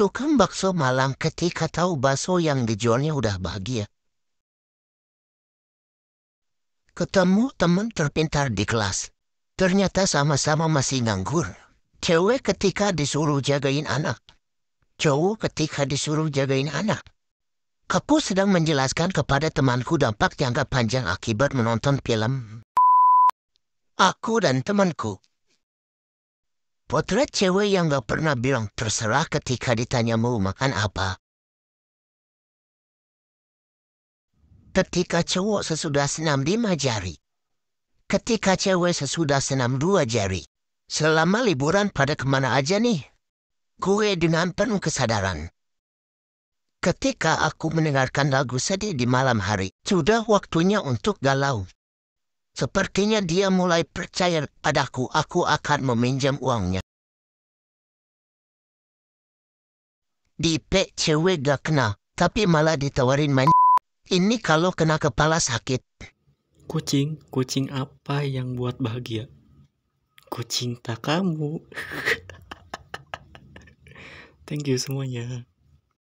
tukang bakso malam ketika tahu bakso yang dijualnya udah bahagia. Ketemu teman terpintar di kelas. Ternyata sama-sama masih nganggur. Cewek ketika disuruh jagain anak. Cowok ketika disuruh jagain anak. Aku sedang menjelaskan kepada temanku dampak jangka panjang akibat menonton film. Aku dan temanku Potret cewek yang gak pernah bilang terserah ketika ditanya mau makan apa. Ketika cowok sesudah senam lima jari. Ketika cewek sesudah senam dua jari. Selama liburan pada kemana aja nih? Gue dengan penuh kesadaran. Ketika aku mendengarkan lagu sedih di malam hari, sudah waktunya untuk galau. Sepertinya dia mulai percaya padaku. Aku akan meminjam uangnya. Di PCW gak kena, tapi malah ditawarin main ini kalau kena kepala sakit. Kucing, kucing apa yang buat bahagia? Kucing tak kamu. Thank you semuanya.